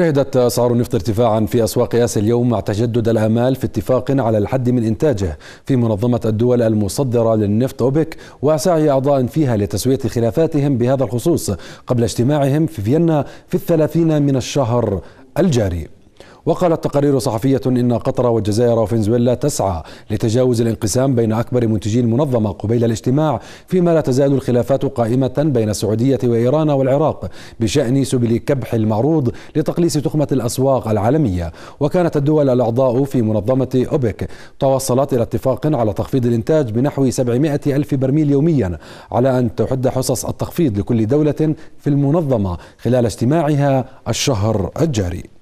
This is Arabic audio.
شهدت أسعار النفط ارتفاعا في أسواق آسيا اليوم مع تجدد الآمال في اتفاق على الحد من إنتاجه في منظمة الدول المصدرة للنفط أوبك وسعي أعضاء فيها لتسوية خلافاتهم بهذا الخصوص قبل اجتماعهم في فيينا في الثلاثين من الشهر الجاري وقالت تقارير صحفية إن قطر والجزائر وفنزويلا تسعى لتجاوز الانقسام بين أكبر منتجي المنظمة قبيل الاجتماع فيما لا تزال الخلافات قائمة بين السعودية وإيران والعراق بشأن سبل كبح المعروض لتقليص تخمة الأسواق العالمية وكانت الدول الأعضاء في منظمة أوبك توصلت إلى اتفاق على تخفيض الإنتاج بنحو 700 ألف برميل يوميا على أن تحد حصص التخفيض لكل دولة في المنظمة خلال اجتماعها الشهر الجاري